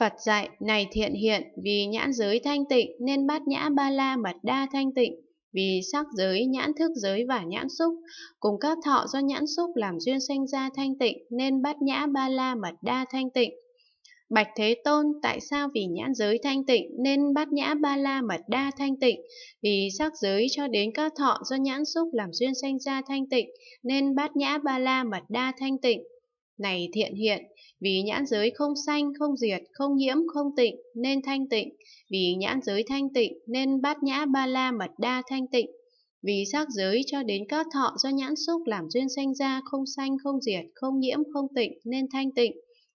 Phật dạy này thiện hiện vì nhãn giới thanh tịnh nên bát nhã ba la mật đa thanh tịnh vì sắc giới, nhãn thức giới và nhãn xúc, cùng các thọ do nhãn xúc làm duyên sanh ra thanh tịnh nên bát nhã ba la mật đa thanh tịnh. Bạch Thế Tôn, tại sao vì nhãn giới thanh tịnh nên bát nhã ba la mật đa thanh tịnh, vì sắc giới cho đến các thọ do nhãn xúc làm duyên sanh ra thanh tịnh nên bát nhã ba la mật đa thanh tịnh. Này thiện hiện, vì nhãn giới không sanh, không diệt, không nhiễm, không tịnh, nên thanh tịnh. Vì nhãn giới thanh tịnh, nên bát nhã ba la mật đa thanh tịnh. Vì sắc giới cho đến các thọ do nhãn xúc làm duyên sanh ra, không sanh, không diệt, không nhiễm, không tịnh, nên thanh tịnh.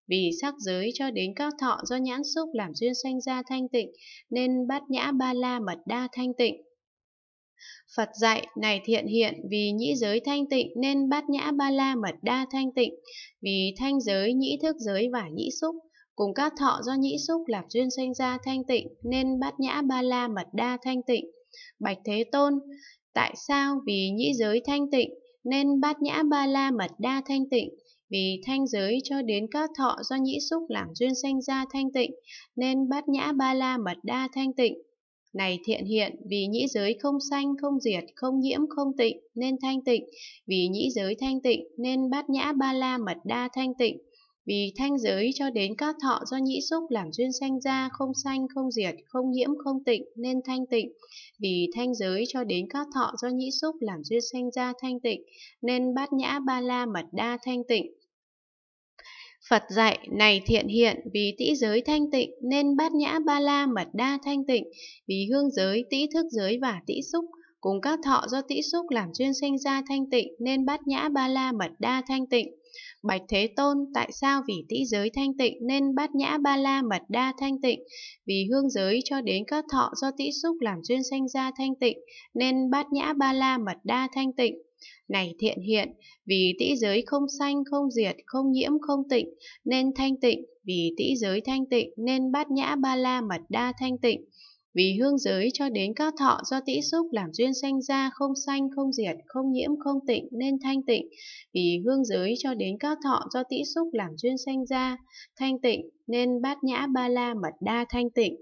Vì sắc giới cho đến các thọ do nhãn xúc làm duyên sanh ra thanh tịnh, nên bát nhã ba la mật đa thanh tịnh. Phật dạy này thiện hiện vì nhĩ giới thanh tịnh nên bát nhã ba la mật đa thanh tịnh, vì thanh giới, nhĩ thức giới và nhĩ xúc, cùng các thọ do nhĩ xúc làm duyên sanh ra thanh tịnh nên bát nhã ba la mật đa thanh tịnh. Bạch Thế Tôn, tại sao vì nhĩ giới thanh tịnh nên bát nhã ba la mật đa thanh tịnh? Vì thanh giới cho đến các thọ do nhĩ xúc làm duyên sanh ra thanh tịnh, nên bát nhã ba la mật đa thanh tịnh. Này thiện hiện, vì nhĩ giới không sanh, không diệt, không nhiễm, không tịnh, nên thanh tịnh. Vì nhĩ giới thanh tịnh, nên bát nhã ba la mật đa thanh tịnh. Vì thanh giới cho đến các thọ do nhĩ xúc làm duyên sanh ra, không sanh, không diệt, không nhiễm, không tịnh, nên thanh tịnh. Vì thanh giới cho đến các thọ do nhĩ xúc làm duyên sanh ra thanh tịnh, nên bát nhã ba la mật đa thanh tịnh. Phật dạy này thiện hiện vì tĩ giới thanh tịnh nên bát nhã ba la mật đa thanh tịnh, vì hương giới, tĩ thức giới và tĩ xúc cùng các thọ do tĩ xúc làm duyên sinh ra thanh tịnh nên bát nhã ba la mật đa thanh tịnh. Bạch Thế Tôn, tại sao vì tĩ giới thanh tịnh nên bát nhã ba la mật đa thanh tịnh, vì hương giới cho đến các thọ do tĩ xúc làm duyên sanh ra thanh tịnh nên bát nhã ba la mật đa thanh tịnh. Này thiện hiện, vì tĩ giới không sanh, không diệt, không nhiễm, không tịnh, nên thanh tịnh, vì tĩ giới thanh tịnh, nên bát nhã ba la mật đa thanh tịnh. Vì hương giới cho đến các thọ do tĩ xúc làm duyên sanh ra không sanh, không diệt, không nhiễm, không tịnh nên thanh tịnh. Vì hương giới cho đến các thọ do tĩ xúc làm duyên sanh ra thanh tịnh nên bát nhã ba la mật đa thanh tịnh.